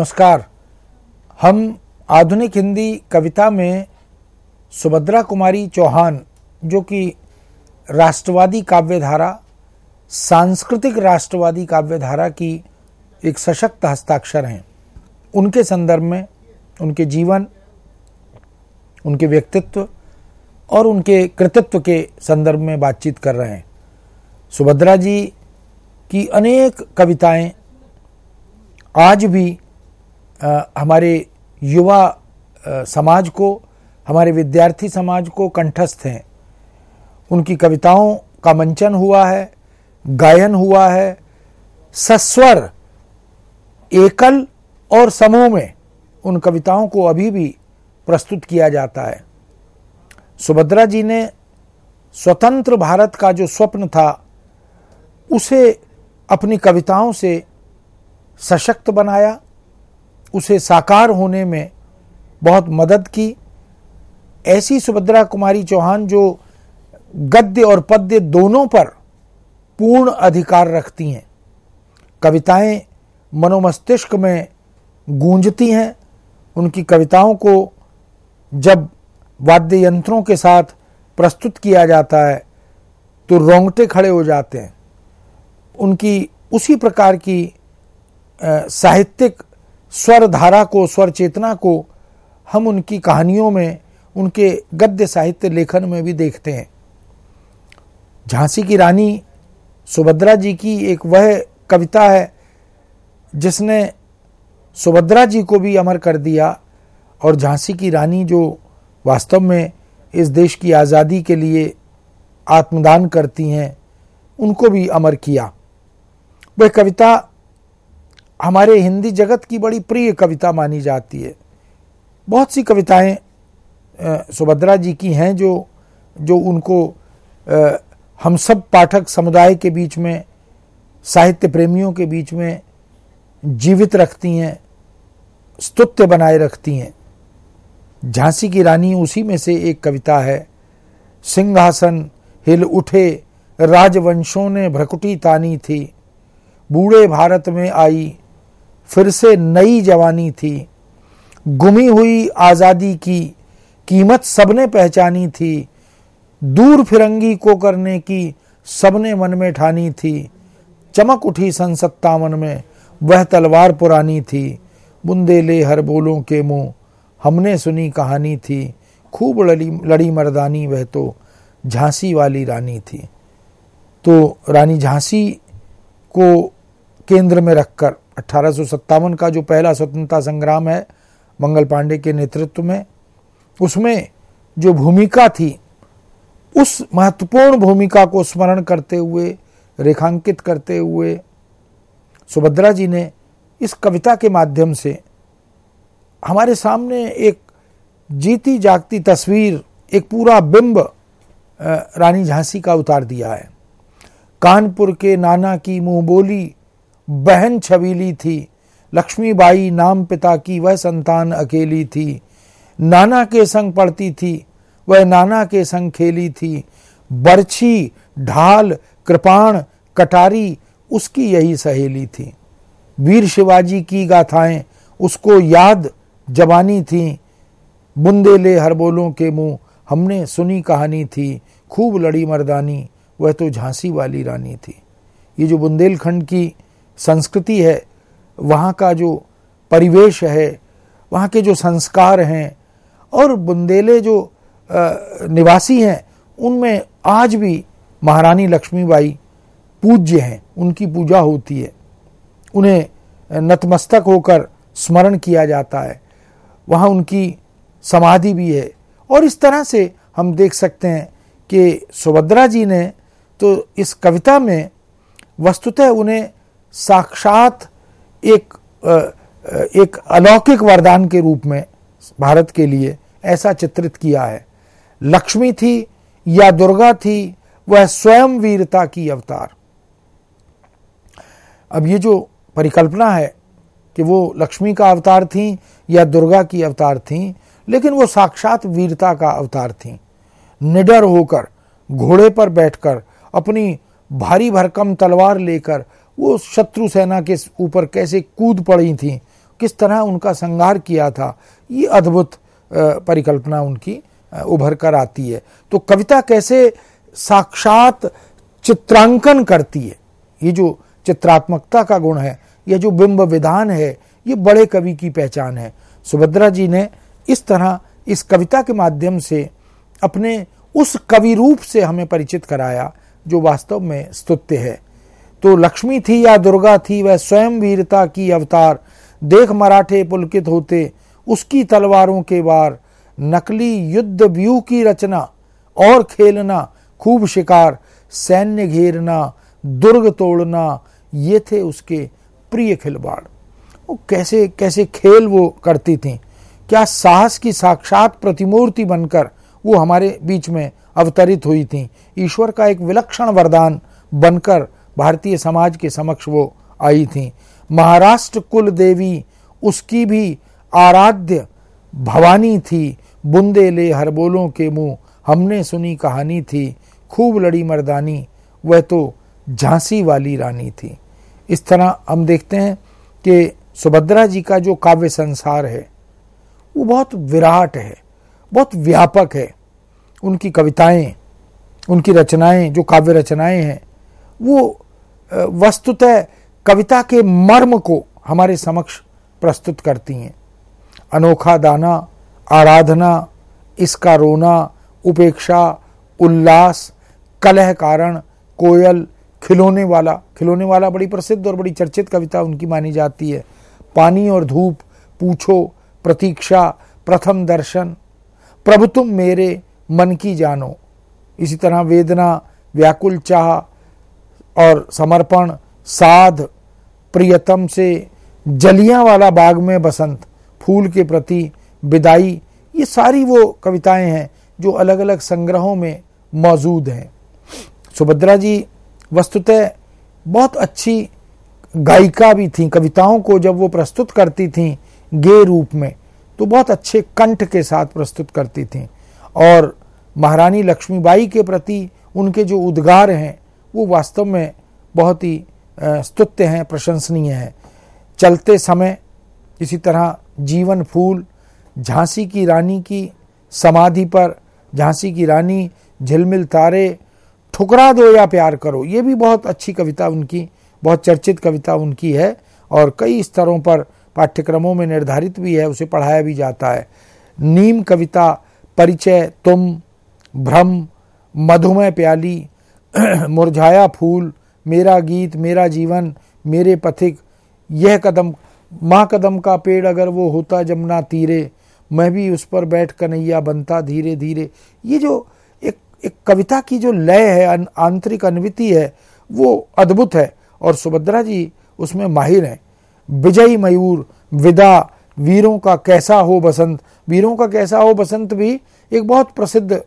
नमस्कार हम आधुनिक हिंदी कविता में सुभद्रा कुमारी चौहान जो कि राष्ट्रवादी काव्यधारा सांस्कृतिक राष्ट्रवादी काव्यधारा की एक सशक्त हस्ताक्षर हैं उनके संदर्भ में उनके जीवन उनके व्यक्तित्व और उनके कृतित्व के संदर्भ में बातचीत कर रहे हैं सुभद्रा जी की अनेक कविताएं आज भी हमारे युवा समाज को हमारे विद्यार्थी समाज को कंठस्थ हैं उनकी कविताओं का मंचन हुआ है गायन हुआ है सस्वर एकल और समूह में उन कविताओं को अभी भी प्रस्तुत किया जाता है सुभद्रा जी ने स्वतंत्र भारत का जो स्वप्न था उसे अपनी कविताओं से सशक्त बनाया उसे साकार होने में बहुत मदद की ऐसी सुभद्रा कुमारी चौहान जो गद्य और पद्य दोनों पर पूर्ण अधिकार रखती हैं कविताएं मनोमस्तिष्क में गूंजती हैं उनकी कविताओं को जब वाद्य यंत्रों के साथ प्रस्तुत किया जाता है तो रोंगटे खड़े हो जाते हैं उनकी उसी प्रकार की साहित्यिक स्वर धारा को स्वर चेतना को हम उनकी कहानियों में उनके गद्य साहित्य लेखन में भी देखते हैं झांसी की रानी सुभद्रा जी की एक वह कविता है जिसने सुभद्रा जी को भी अमर कर दिया और झांसी की रानी जो वास्तव में इस देश की आज़ादी के लिए आत्मदान करती हैं उनको भी अमर किया वह कविता हमारे हिंदी जगत की बड़ी प्रिय कविता मानी जाती है बहुत सी कविताएं सुभद्रा जी की हैं जो जो उनको आ, हम सब पाठक समुदाय के बीच में साहित्य प्रेमियों के बीच में जीवित रखती हैं स्तुत्य बनाए रखती हैं झांसी की रानी उसी में से एक कविता है सिंहासन हिल उठे राजवंशों ने भ्रकुटी तानी थी बूढ़े भारत में आई फिर से नई जवानी थी गुमी हुई आज़ादी की कीमत सबने पहचानी थी दूर फिरंगी को करने की सबने मन में ठानी थी चमक उठी सन सत्तावन में वह तलवार पुरानी थी बुंदे ले हर बोलों के मुंह हमने सुनी कहानी थी खूब लड़ी लड़ी मर्दानी वह तो झांसी वाली रानी थी तो रानी झांसी को केंद्र में रखकर अट्ठारह का जो पहला स्वतंत्रता संग्राम है मंगल पांडे के नेतृत्व में उसमें जो भूमिका थी उस महत्वपूर्ण भूमिका को स्मरण करते हुए रेखांकित करते हुए सुभद्रा जी ने इस कविता के माध्यम से हमारे सामने एक जीती जागती तस्वीर एक पूरा बिंब रानी झांसी का उतार दिया है कानपुर के नाना की मुंह बोली बहन छबीली थी लक्ष्मीबाई नाम पिता की वह संतान अकेली थी नाना के संग पढ़ती थी वह नाना के संग खेली थी बरछी ढाल कृपाण कटारी उसकी यही सहेली थी वीर शिवाजी की गाथाएं उसको याद जबानी थी बुंदे ले हर बोलों के मुंह हमने सुनी कहानी थी खूब लड़ी मर्दानी वह तो झांसी वाली रानी थी ये जो बुंदेलखंड की संस्कृति है वहाँ का जो परिवेश है वहाँ के जो संस्कार हैं और बुंदेले जो निवासी हैं उनमें आज भी महारानी लक्ष्मीबाई पूज्य हैं उनकी पूजा होती है उन्हें नतमस्तक होकर स्मरण किया जाता है वहाँ उनकी समाधि भी है और इस तरह से हम देख सकते हैं कि सुभद्रा जी ने तो इस कविता में वस्तुतः उन्हें साक्षात एक एक अलौकिक वरदान के रूप में भारत के लिए ऐसा चित्रित किया है लक्ष्मी थी या दुर्गा थी वह स्वयं वीरता की अवतार अब ये जो परिकल्पना है कि वो लक्ष्मी का अवतार थी या दुर्गा की अवतार थी लेकिन वो साक्षात वीरता का अवतार थी निडर होकर घोड़े पर बैठकर अपनी भारी भरकम तलवार लेकर वो शत्रु सेना के ऊपर कैसे कूद पड़ी थी किस तरह उनका संहार किया था ये अद्भुत परिकल्पना उनकी उभर कर आती है तो कविता कैसे साक्षात चित्रांकन करती है ये जो चित्रात्मकता का गुण है यह जो बिंब विधान है ये बड़े कवि की पहचान है सुभद्रा जी ने इस तरह इस कविता के माध्यम से अपने उस कवि रूप से हमें परिचित कराया जो वास्तव में स्तुत्य है तो लक्ष्मी थी या दुर्गा थी वह स्वयं वीरता की अवतार देख मराठे पुलकित होते उसकी तलवारों के बार नकली युद्ध व्यू की रचना और खेलना खूब शिकार सैन्य घेरना दुर्ग तोड़ना ये थे उसके प्रिय खिलवाड़ वो कैसे कैसे खेल वो करती थी क्या साहस की साक्षात प्रतिमूर्ति बनकर वो हमारे बीच में अवतरित हुई थी ईश्वर का एक विलक्षण वरदान बनकर भारतीय समाज के समक्ष वो आई थी महाराष्ट्र कुल देवी उसकी भी आराध्य भवानी थी बुंदे ले हर बोलों के मुंह हमने सुनी कहानी थी खूब लड़ी मर्दानी वह तो झांसी वाली रानी थी इस तरह हम देखते हैं कि सुभद्रा जी का जो काव्य संसार है वो बहुत विराट है बहुत व्यापक है उनकी कविताएं उनकी रचनाएं जो काव्य रचनाएं हैं वो वस्तुतः कविता के मर्म को हमारे समक्ष प्रस्तुत करती हैं अनोखा दाना आराधना इसका रोना उपेक्षा उल्लास कलह कारण कोयल खिलौने वाला खिलौने वाला बड़ी प्रसिद्ध और बड़ी चर्चित कविता उनकी मानी जाती है पानी और धूप पूछो प्रतीक्षा प्रथम दर्शन प्रभु तुम मेरे मन की जानो इसी तरह वेदना व्याकुल चाह और समर्पण साध प्रियतम से जलिया वाला बाग में बसंत फूल के प्रति विदाई ये सारी वो कविताएं हैं जो अलग अलग संग्रहों में मौजूद हैं सुभद्रा जी वस्तुतः बहुत अच्छी गायिका भी थी कविताओं को जब वो प्रस्तुत करती थीं गे रूप में तो बहुत अच्छे कंठ के साथ प्रस्तुत करती थी और महारानी लक्ष्मीबाई के प्रति उनके जो उद्गार हैं वो वास्तव में बहुत ही स्तुत्य हैं प्रशंसनीय है चलते समय इसी तरह जीवन फूल झांसी की रानी की समाधि पर झांसी की रानी झिलमिल तारे ठुकरा दो या प्यार करो ये भी बहुत अच्छी कविता उनकी बहुत चर्चित कविता उनकी है और कई स्तरों पर पाठ्यक्रमों में निर्धारित भी है उसे पढ़ाया भी जाता है नीम कविता परिचय तुम भ्रम मधुमय प्याली मुरझाया फूल मेरा गीत मेरा जीवन मेरे पथिक यह कदम माँ कदम का पेड़ अगर वो होता जमुना तीरे मैं भी उस पर बैठ कन्हैया बनता धीरे धीरे ये जो एक एक कविता की जो लय है आंतरिक अनविति है वो अद्भुत है और सुभद्रा जी उसमें माहिर हैं विजयी मयूर विदा वीरों का कैसा हो बसंत वीरों का कैसा हो बसंत भी एक बहुत प्रसिद्ध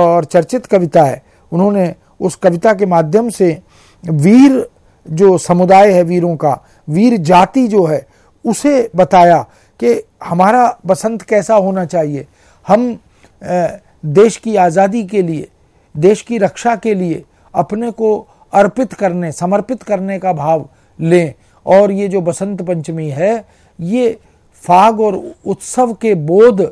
और चर्चित कविता है उन्होंने उस कविता के माध्यम से वीर जो समुदाय है वीरों का वीर जाति जो है उसे बताया कि हमारा बसंत कैसा होना चाहिए हम देश की आज़ादी के लिए देश की रक्षा के लिए अपने को अर्पित करने समर्पित करने का भाव लें और ये जो बसंत पंचमी है ये फाग और उत्सव के बोध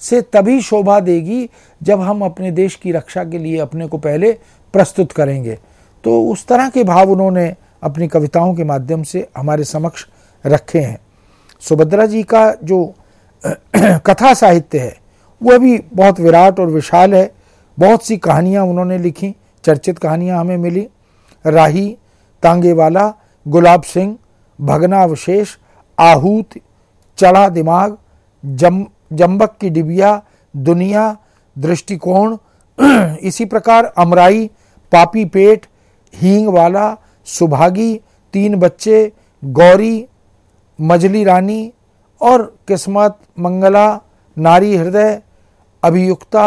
से तभी शोभा देगी जब हम अपने देश की रक्षा के लिए अपने को पहले प्रस्तुत करेंगे तो उस तरह के भाव उन्होंने अपनी कविताओं के माध्यम से हमारे समक्ष रखे हैं सुभद्रा जी का जो कथा साहित्य है वह भी बहुत विराट और विशाल है बहुत सी कहानियाँ उन्होंने लिखी चर्चित कहानियाँ हमें मिली राही तांगेवाला गुलाब सिंह भगनावशेष आहूत चढ़ा दिमाग जम जम्बक की डिबिया दुनिया दृष्टिकोण इसी प्रकार अमराई पापी पेट हींग वाला सुभागी तीन बच्चे गौरी मजली रानी और किस्मत मंगला नारी हृदय अभियुक्ता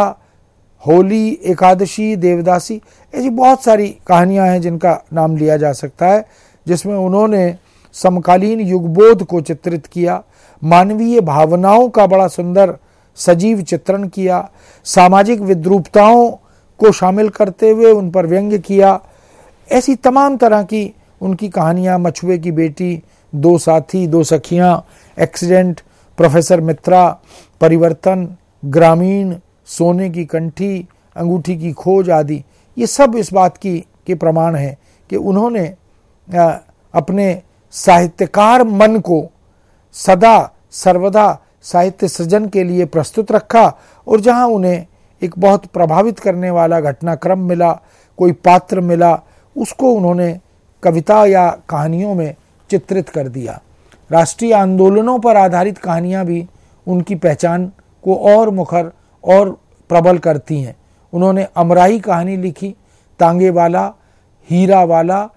होली एकादशी देवदासी ऐसी बहुत सारी कहानियां हैं जिनका नाम लिया जा सकता है जिसमें उन्होंने समकालीन युगबोध को चित्रित किया मानवीय भावनाओं का बड़ा सुंदर सजीव चित्रण किया सामाजिक विद्रूपताओं को शामिल करते हुए उन पर व्यंग्य किया ऐसी तमाम तरह की उनकी कहानियाँ मछुए की बेटी दो साथी दो सखियाँ एक्सीडेंट प्रोफेसर मित्रा परिवर्तन ग्रामीण सोने की कंठी अंगूठी की खोज आदि ये सब इस बात की के प्रमाण है कि उन्होंने अपने साहित्यकार मन को सदा सर्वदा साहित्य सृजन के लिए प्रस्तुत रखा और जहां उन्हें एक बहुत प्रभावित करने वाला घटनाक्रम मिला कोई पात्र मिला उसको उन्होंने कविता या कहानियों में चित्रित कर दिया राष्ट्रीय आंदोलनों पर आधारित कहानियाँ भी उनकी पहचान को और मुखर और प्रबल करती हैं उन्होंने अमराई कहानी लिखी तांगे वाला हीरा वाला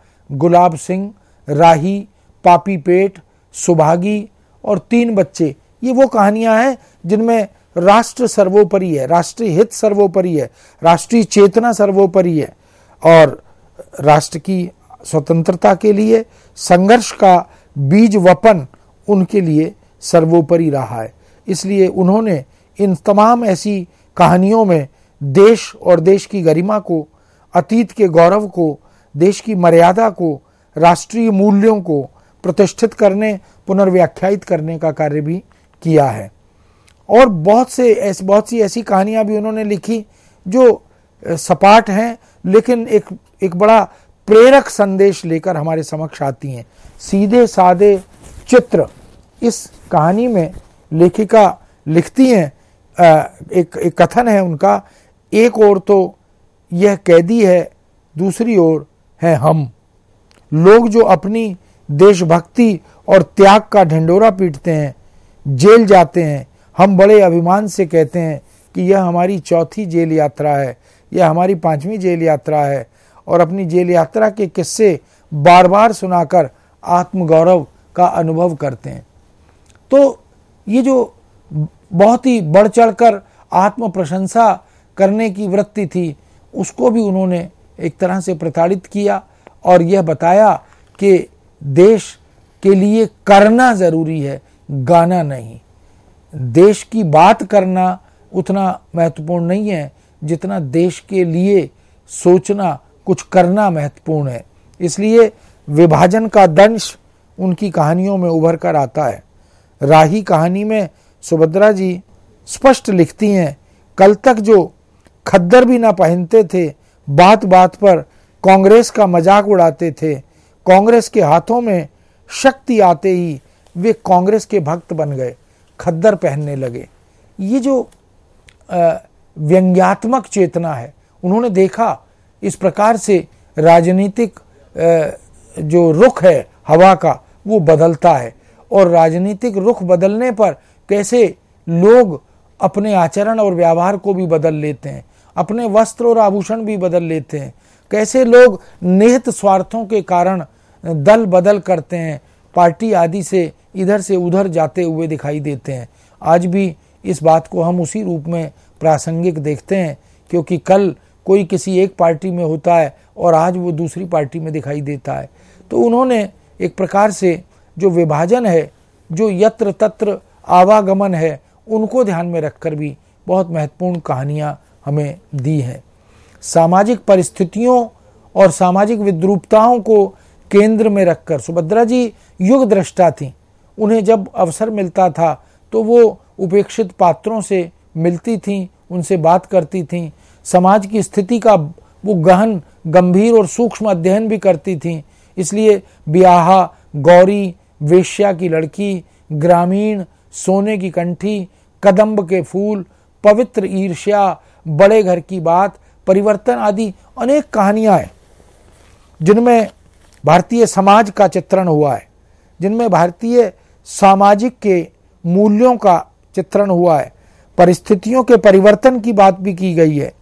गुलाब सिंह राही पापी पेट सुभागी और तीन बच्चे ये वो कहानियाँ हैं जिनमें राष्ट्र सर्वोपरि है राष्ट्रीय हित सर्वोपरि है राष्ट्रीय चेतना सर्वोपरि है और राष्ट्र की स्वतंत्रता के लिए संघर्ष का बीज वपन उनके लिए सर्वोपरि रहा है इसलिए उन्होंने इन तमाम ऐसी कहानियों में देश और देश की गरिमा को अतीत के गौरव को देश की मर्यादा को राष्ट्रीय मूल्यों को प्रतिष्ठित करने पुनर्व्याख्यायित करने का कार्य भी किया है और बहुत से ऐसी बहुत सी ऐसी कहानियां भी उन्होंने लिखी जो सपाट हैं लेकिन एक एक बड़ा प्रेरक संदेश लेकर हमारे समक्ष आती हैं सीधे साधे चित्र इस कहानी में लेखिका लिखती हैं एक एक कथन है उनका एक ओर तो यह कैदी है दूसरी ओर है हम लोग जो अपनी देशभक्ति और त्याग का ढिंडोरा पीटते हैं जेल जाते हैं हम बड़े अभिमान से कहते हैं कि यह हमारी चौथी जेल यात्रा है यह हमारी पांचवी जेल यात्रा है और अपनी जेल यात्रा के किस्से बार बार सुनाकर आत्मगौरव का अनुभव करते हैं तो ये जो बहुत ही बढ़ चढ़कर आत्म प्रशंसा करने की वृत्ति थी उसको भी उन्होंने एक तरह से प्रताड़ित किया और यह बताया कि देश के लिए करना ज़रूरी है गाना नहीं देश की बात करना उतना महत्वपूर्ण नहीं है जितना देश के लिए सोचना कुछ करना महत्वपूर्ण है इसलिए विभाजन का दंश उनकी कहानियों में उभर कर आता है राही कहानी में सुभद्रा जी स्पष्ट लिखती हैं कल तक जो खद्दर भी ना पहनते थे बात बात पर कांग्रेस का मजाक उड़ाते थे कांग्रेस के हाथों में शक्ति आते ही वे कांग्रेस के भक्त बन गए खद्दर पहनने लगे ये जो व्यंग्यात्मक चेतना है उन्होंने देखा इस प्रकार से राजनीतिक जो रुख है हवा का वो बदलता है और राजनीतिक रुख बदलने पर कैसे लोग अपने आचरण और व्यवहार को भी बदल लेते हैं अपने वस्त्र और आभूषण भी बदल लेते हैं कैसे लोग निहित स्वार्थों के कारण दल बदल करते हैं पार्टी आदि से इधर से उधर जाते हुए दिखाई देते हैं आज भी इस बात को हम उसी रूप में प्रासंगिक देखते हैं क्योंकि कल कोई किसी एक पार्टी में होता है और आज वो दूसरी पार्टी में दिखाई देता है तो उन्होंने एक प्रकार से जो विभाजन है जो यत्र तत्र आवागमन है उनको ध्यान में रखकर भी बहुत महत्वपूर्ण कहानियाँ हमें दी हैं सामाजिक परिस्थितियों और सामाजिक विद्रूपताओं को केंद्र में रखकर सुभद्रा जी युग दृष्टा थीं उन्हें जब अवसर मिलता था तो वो उपेक्षित पात्रों से मिलती थीं उनसे बात करती थीं समाज की स्थिति का वो गहन गंभीर और सूक्ष्म अध्ययन भी करती थीं इसलिए ब्याह गौरी वेश्या की लड़की ग्रामीण सोने की कंठी कदम्ब के फूल पवित्र ईर्ष्या बड़े घर की बात परिवर्तन आदि अनेक कहानियां हैं जिनमें भारतीय समाज का चित्रण हुआ है जिनमें भारतीय सामाजिक के मूल्यों का चित्रण हुआ है परिस्थितियों के परिवर्तन की बात भी की गई है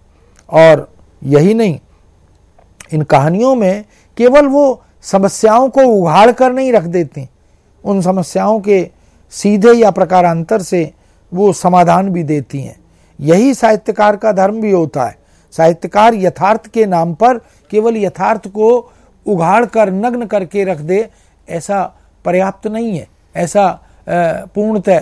और यही नहीं इन कहानियों में केवल वो समस्याओं को उघाड़ कर नहीं रख देते उन समस्याओं के सीधे या प्रकारांतर से वो समाधान भी देती हैं यही साहित्यकार का धर्म भी होता है साहित्यकार यथार्थ के नाम पर केवल यथार्थ को उघाड़ कर नग्न करके रख दे ऐसा पर्याप्त नहीं है ऐसा पूर्णतः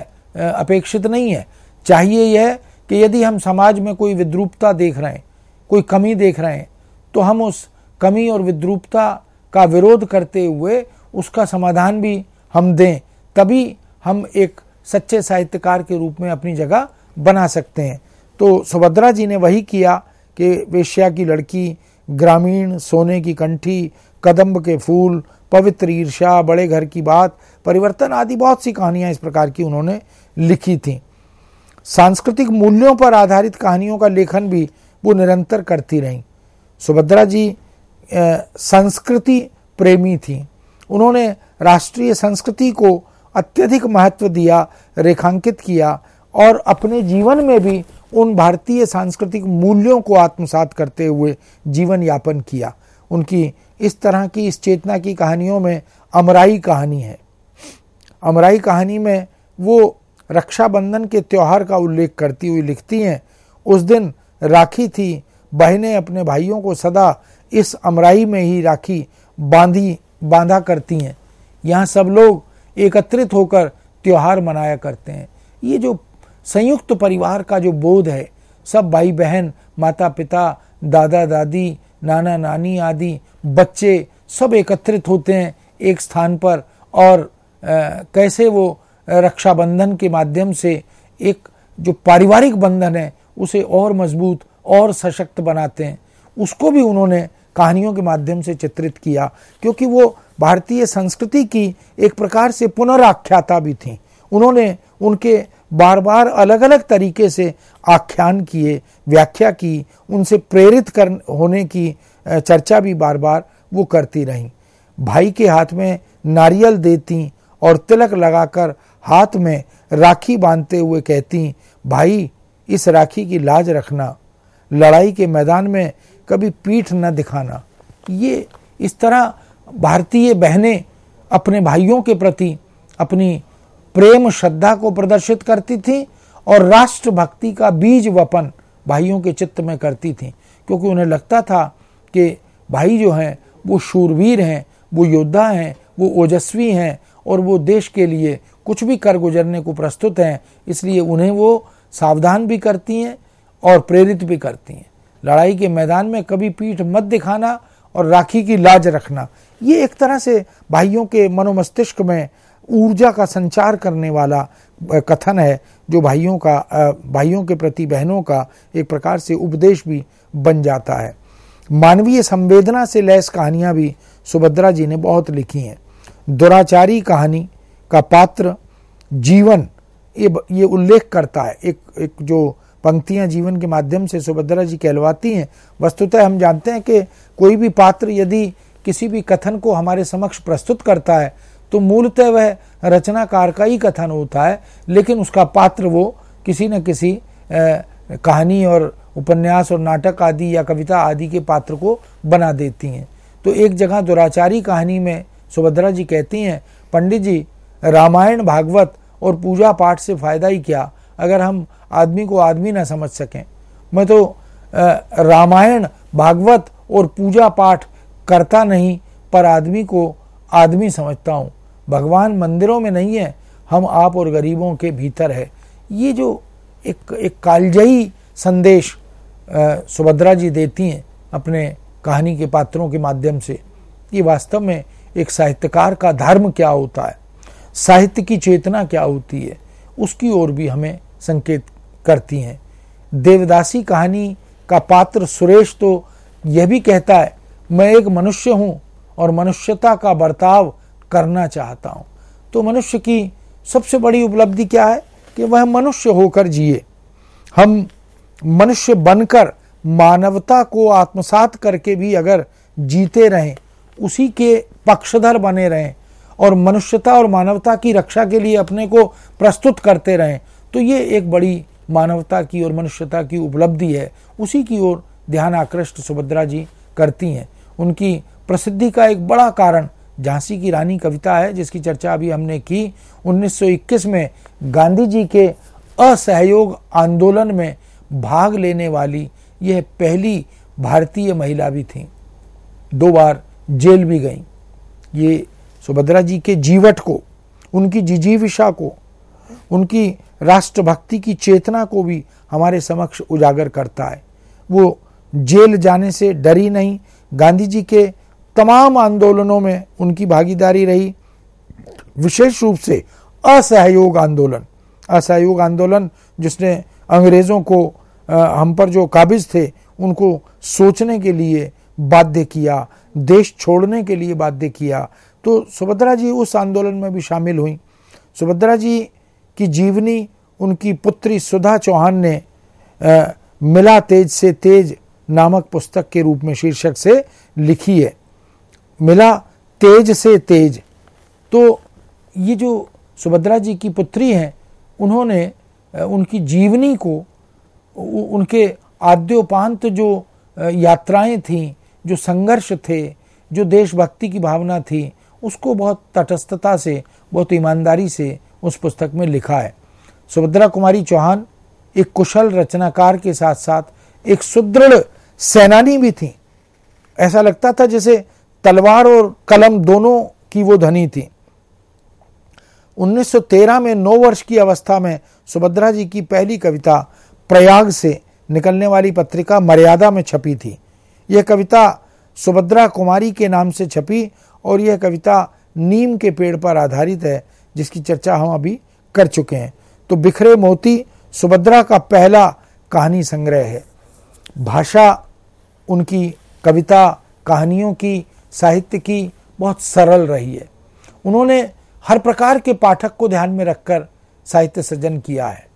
अपेक्षित नहीं है चाहिए यह कि यदि हम समाज में कोई विद्रूपता देख रहे हैं कोई कमी देख रहे हैं तो हम उस कमी और विद्रूपता का विरोध करते हुए उसका समाधान भी हम दें तभी हम एक सच्चे साहित्यकार के रूप में अपनी जगह बना सकते हैं तो सुभद्रा जी ने वही किया कि वेश्या की लड़की ग्रामीण सोने की कंठी कदम्ब के फूल पवित्र ईर्षा बड़े घर की बात परिवर्तन आदि बहुत सी कहानियाँ इस प्रकार की उन्होंने लिखी थी सांस्कृतिक मूल्यों पर आधारित कहानियों का लेखन भी वो निरंतर करती रहीं सुभद्रा जी संस्कृति प्रेमी थी उन्होंने राष्ट्रीय संस्कृति को अत्यधिक महत्व दिया रेखांकित किया और अपने जीवन में भी उन भारतीय सांस्कृतिक मूल्यों को आत्मसात करते हुए जीवन यापन किया उनकी इस तरह की इस चेतना की कहानियों में अमराई कहानी है अमराई कहानी में वो रक्षाबंधन के त्यौहार का उल्लेख करती हुई लिखती हैं उस दिन राखी थी बहनें अपने भाइयों को सदा इस अमराई में ही राखी बांधी बांधा करती हैं यहाँ सब लोग एकत्रित होकर त्यौहार मनाया करते हैं ये जो संयुक्त परिवार का जो बोध है सब भाई बहन माता पिता दादा दादी नाना नानी आदि बच्चे सब एकत्रित होते हैं एक स्थान पर और कैसे वो रक्षाबंधन के माध्यम से एक जो पारिवारिक बंधन है उसे और मजबूत और सशक्त बनाते हैं उसको भी उन्होंने कहानियों के माध्यम से चित्रित किया क्योंकि वो भारतीय संस्कृति की एक प्रकार से पुनराख्याता भी थी उन्होंने उनके बार बार अलग अलग तरीके से आख्यान किए व्याख्या की उनसे प्रेरित कर होने की चर्चा भी बार बार वो करती रहीं भाई के हाथ में नारियल देती और तिलक लगाकर हाथ में राखी बांधते हुए कहती भाई इस राखी की लाज रखना लड़ाई के मैदान में कभी पीठ न दिखाना ये इस तरह भारतीय बहनें अपने भाइयों के प्रति अपनी प्रेम श्रद्धा को प्रदर्शित करती थीं और राष्ट्र भक्ति का बीज वपन भाइयों के चित्त में करती थीं क्योंकि उन्हें लगता था कि भाई जो हैं वो शूरवीर हैं वो योद्धा हैं वो ओजस्वी हैं और वो देश के लिए कुछ भी कर गुजरने को प्रस्तुत हैं इसलिए उन्हें वो सावधान भी करती हैं और प्रेरित भी करती हैं लड़ाई के मैदान में कभी पीठ मत दिखाना और राखी की लाज रखना ये एक तरह से भाइयों के मनोमस्तिष्क में ऊर्जा का संचार करने वाला कथन है जो भाइयों का भाइयों के प्रति बहनों का एक प्रकार से उपदेश भी बन जाता है मानवीय संवेदना से लैस कहानियां भी सुभद्रा जी ने बहुत लिखी हैं दुराचारी कहानी का पात्र जीवन ये ये उल्लेख करता है एक एक जो पंक्तियां जीवन के माध्यम से सुभद्रा जी कहलवाती हैं वस्तुतः हम जानते हैं कि कोई भी पात्र यदि किसी भी कथन को हमारे समक्ष प्रस्तुत करता है तो मूलतः वह रचनाकार का ही कथन होता है लेकिन उसका पात्र वो किसी न किसी आ, कहानी और उपन्यास और नाटक आदि या कविता आदि के पात्र को बना देती हैं तो एक जगह दुराचारी कहानी में सुभद्रा जी कहती हैं पंडित जी रामायण भागवत और पूजा पाठ से फ़ायदा ही क्या अगर हम आदमी को आदमी ना समझ सकें मैं तो रामायण भागवत और पूजा पाठ करता नहीं पर आदमी को आदमी समझता हूँ भगवान मंदिरों में नहीं है हम आप और गरीबों के भीतर है ये जो एक एक कालजयी संदेश सुभद्रा जी देती हैं अपने कहानी के पात्रों के माध्यम से ये वास्तव में एक साहित्यकार का धर्म क्या होता है साहित्य की चेतना क्या होती है उसकी ओर भी हमें संकेत करती हैं देवदासी कहानी का पात्र सुरेश तो यह भी कहता है मैं एक मनुष्य हूँ और मनुष्यता का बर्ताव करना चाहता हूँ तो मनुष्य की सबसे बड़ी उपलब्धि क्या है कि वह मनुष्य होकर जिए हम मनुष्य बनकर मानवता को आत्मसात करके भी अगर जीते रहें उसी के पक्षधर बने रहें और मनुष्यता और मानवता की रक्षा के लिए अपने को प्रस्तुत करते रहें तो ये एक बड़ी मानवता की और मनुष्यता की उपलब्धि है उसी की ओर ध्यान आकृष्ट सुभद्रा जी करती हैं उनकी प्रसिद्धि का एक बड़ा कारण झांसी की रानी कविता है जिसकी चर्चा अभी हमने की 1921 में गांधी जी के असहयोग आंदोलन में भाग लेने वाली यह पहली भारतीय महिला भी थी दो बार जेल भी गई ये सुभद्रा जी के जीवट को उनकी जिजीविषा को उनकी राष्ट्रभक्ति की चेतना को भी हमारे समक्ष उजागर करता है वो जेल जाने से डरी नहीं गांधी जी के तमाम आंदोलनों में उनकी भागीदारी रही विशेष रूप से असहयोग आंदोलन असहयोग आंदोलन जिसने अंग्रेज़ों को हम पर जो काबिज थे उनको सोचने के लिए बाध्य किया देश छोड़ने के लिए बाध्य किया तो सुभद्रा जी उस आंदोलन में भी शामिल हुई सुभद्रा जी की जीवनी उनकी पुत्री सुधा चौहान ने आ, मिला तेज से तेज नामक पुस्तक के रूप में शीर्षक से लिखी है मिला तेज से तेज तो ये जो सुभद्रा जी की पुत्री हैं उन्होंने उनकी जीवनी को उनके आद्योपांत जो यात्राएं थीं जो संघर्ष थे जो देशभक्ति की भावना थी उसको बहुत तटस्थता से बहुत ईमानदारी से उस पुस्तक में लिखा है सुभद्रा कुमारी चौहान एक कुशल रचनाकार के साथ साथ एक सुदृढ़ सेनानी भी थी ऐसा लगता था जैसे तलवार और कलम दोनों की वो धनी थी 1913 में नौ वर्ष की अवस्था में सुभद्रा जी की पहली कविता प्रयाग से निकलने वाली पत्रिका मर्यादा में छपी थी यह कविता सुभद्रा कुमारी के नाम से छपी और यह कविता नीम के पेड़ पर आधारित है जिसकी चर्चा हम अभी कर चुके हैं तो बिखरे मोती सुभद्रा का पहला कहानी संग्रह है भाषा उनकी कविता कहानियों की साहित्य की बहुत सरल रही है उन्होंने हर प्रकार के पाठक को ध्यान में रखकर साहित्य सृजन किया है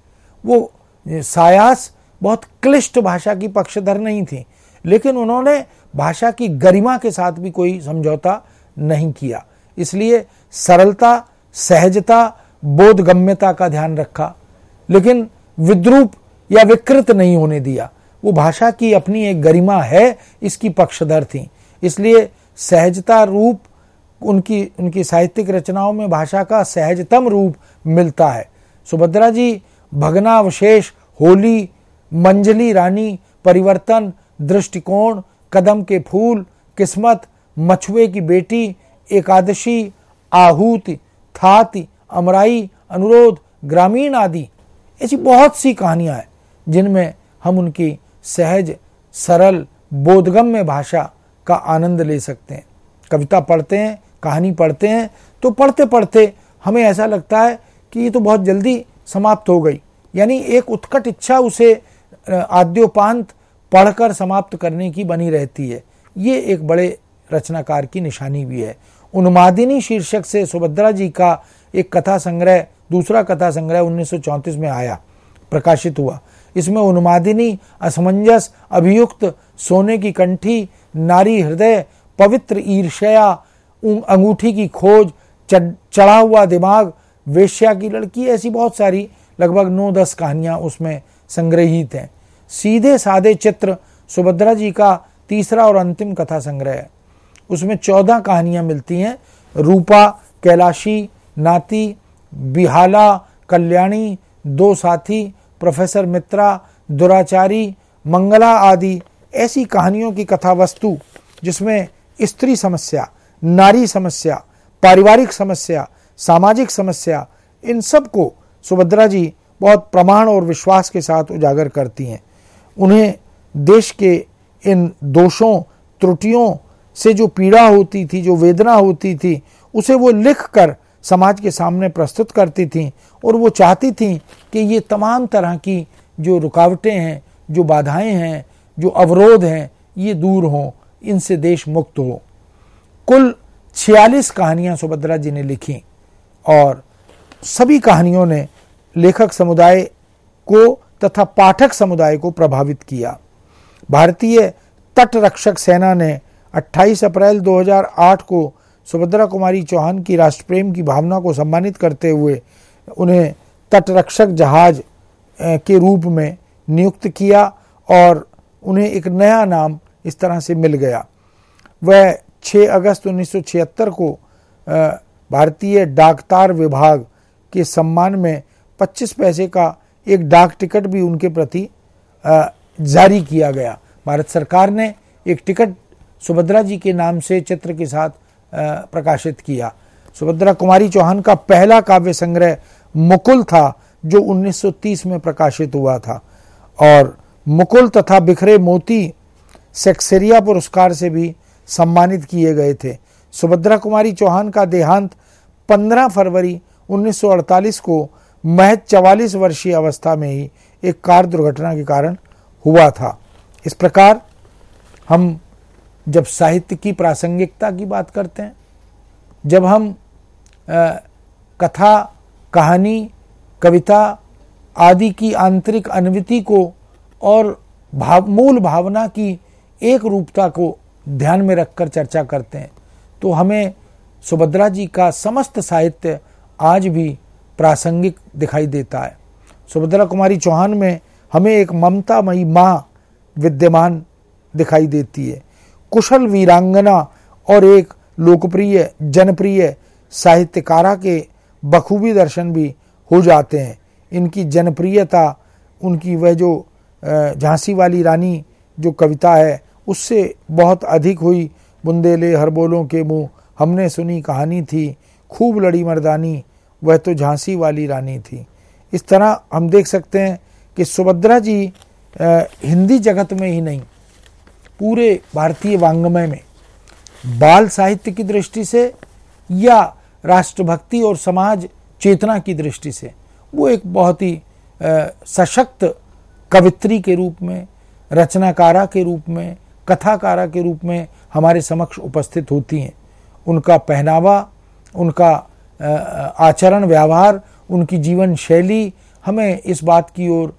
वो सायास बहुत क्लिष्ट भाषा की पक्षधर नहीं थी लेकिन उन्होंने भाषा की गरिमा के साथ भी कोई समझौता नहीं किया इसलिए सरलता सहजता बोधगम्यता का ध्यान रखा लेकिन विद्रूप या विकृत नहीं होने दिया वो भाषा की अपनी एक गरिमा है इसकी पक्षधर थी इसलिए सहजता रूप उनकी उनकी साहित्यिक रचनाओं में भाषा का सहजतम रूप मिलता है सुभद्रा जी भगनावशेष होली मंजली रानी परिवर्तन दृष्टिकोण कदम के फूल किस्मत मछुए की बेटी एकादशी आहूति थाति अमराई अनुरोध ग्रामीण आदि ऐसी बहुत सी कहानियां हैं जिनमें हम उनकी सहज सरल बोधगम्य भाषा का आनंद ले सकते हैं कविता पढ़ते हैं कहानी पढ़ते हैं तो पढ़ते पढ़ते हमें ऐसा लगता है कि ये तो बहुत जल्दी समाप्त हो गई यानी एक उत्कट इच्छा उसे आद्योपांत पढ़कर समाप्त करने की बनी रहती है ये एक बड़े रचनाकार की निशानी भी है उन्मादिनी शीर्षक से सुभद्रा जी का एक कथा संग्रह दूसरा कथा संग्रह उन्नीस में आया प्रकाशित हुआ इसमें उन्मादिनी असमंजस अभियुक्त सोने की कंठी नारी हृदय पवित्र ईर्ष्या अंगूठी की खोज चढ़ा हुआ दिमाग वेश्या की लड़की ऐसी बहुत सारी लगभग नौ दस कहानियां उसमें संग्रहित हैं सीधे साधे चित्र सुभद्रा जी का तीसरा और अंतिम कथा संग्रह है उसमें चौदह कहानियां मिलती हैं रूपा कैलाशी नाती बिहाला कल्याणी दो साथी प्रोफेसर मित्रा दुराचारी मंगला आदि ऐसी कहानियों की कथा वस्तु जिसमें स्त्री समस्या नारी समस्या पारिवारिक समस्या सामाजिक समस्या इन सब को सुभद्रा जी बहुत प्रमाण और विश्वास के साथ उजागर करती हैं उन्हें देश के इन दोषों त्रुटियों से जो पीड़ा होती थी जो वेदना होती थी उसे वो लिख कर समाज के सामने प्रस्तुत करती थीं और वो चाहती थीं कि ये तमाम तरह की जो रुकावटें हैं जो बाधाएं हैं जो अवरोध हैं ये दूर हों इनसे देश मुक्त हो कुल छियालीस कहानियां सुभद्रा जी ने लिखीं और सभी कहानियों ने लेखक समुदाय को तथा पाठक समुदाय को प्रभावित किया भारतीय तटरक्षक सेना ने 28 अप्रैल 2008 को सुभद्रा कुमारी चौहान की राष्ट्रप्रेम की भावना को सम्मानित करते हुए उन्हें तटरक्षक जहाज के रूप में नियुक्त किया और उन्हें एक नया नाम इस तरह से मिल गया वह 6 अगस्त 1976 को भारतीय डाकतार विभाग के सम्मान में 25 पैसे का एक डाक टिकट भी उनके प्रति जारी किया गया भारत सरकार ने एक टिकट सुभद्रा जी के नाम से चित्र के साथ प्रकाशित किया सुभद्रा कुमारी चौहान का पहला काव्य संग्रह मुकुल था जो 1930 में प्रकाशित हुआ था और मुकुल तथा बिखरे मोती सेक्सेरिया पुरस्कार से भी सम्मानित किए गए थे सुभद्रा कुमारी चौहान का देहांत 15 फरवरी 1948 को महज चवालीस वर्षीय अवस्था में ही एक कार दुर्घटना के कारण हुआ था इस प्रकार हम जब साहित्य की प्रासंगिकता की बात करते हैं जब हम आ, कथा कहानी कविता आदि की आंतरिक अनविति को और भाव मूल भावना की एक रूपता को ध्यान में रखकर चर्चा करते हैं तो हमें सुभद्रा जी का समस्त साहित्य आज भी प्रासंगिक दिखाई देता है सुभद्रा कुमारी चौहान में हमें एक ममतामयी माँ विद्यमान दिखाई देती है कुशल वीरांगना और एक लोकप्रिय जनप्रिय साहित्यकारा के बखूबी दर्शन भी हो जाते हैं इनकी जनप्रियता उनकी वह जो झांसी वाली रानी जो कविता है उससे बहुत अधिक हुई बुंदेले हरबोलों के मुंह हमने सुनी कहानी थी खूब लड़ी मर्दानी वह तो झांसी वाली रानी थी इस तरह हम देख सकते हैं कि सुभद्रा जी हिंदी जगत में ही नहीं पूरे भारतीय वांग्मय में बाल साहित्य की दृष्टि से या राष्ट्रभक्ति और समाज चेतना की दृष्टि से वो एक बहुत ही सशक्त कवित्री के रूप में रचनाकारा के रूप में कथाकारा के रूप में हमारे समक्ष उपस्थित होती हैं उनका पहनावा उनका आचरण व्यवहार उनकी जीवन शैली हमें इस बात की ओर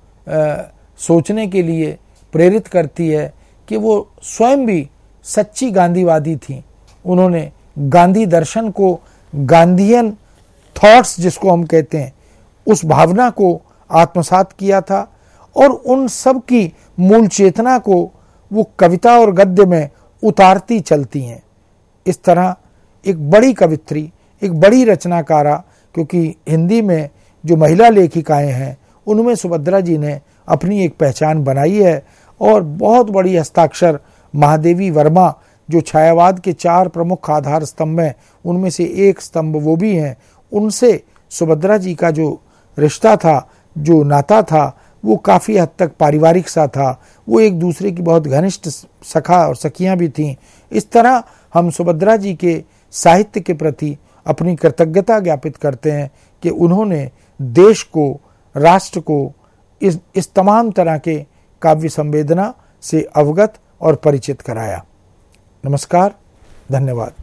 सोचने के लिए प्रेरित करती है कि वो स्वयं भी सच्ची गांधीवादी थी उन्होंने गांधी दर्शन को गांधीयन थॉट्स जिसको हम कहते हैं उस भावना को आत्मसात किया था और उन सब की मूल चेतना को वो कविता और गद्य में उतारती चलती हैं इस तरह एक बड़ी कवित्री एक बड़ी रचनाकारा क्योंकि हिंदी में जो महिला लेखिकाएं हैं उनमें सुभद्रा जी ने अपनी एक पहचान बनाई है और बहुत बड़ी हस्ताक्षर महादेवी वर्मा जो छायावाद के चार प्रमुख आधार स्तंभ हैं उनमें से एक स्तंभ वो भी हैं उनसे सुभद्रा जी का जो रिश्ता था जो नाता था वो काफ़ी हद तक पारिवारिक सा था वो एक दूसरे की बहुत घनिष्ठ सखा और सखियाँ भी थीं इस तरह हम सुभद्रा जी के साहित्य के प्रति अपनी कृतज्ञता ज्ञापित करते हैं कि उन्होंने देश को राष्ट्र को इस इस तमाम तरह के काव्य संवेदना से अवगत और परिचित कराया नमस्कार धन्यवाद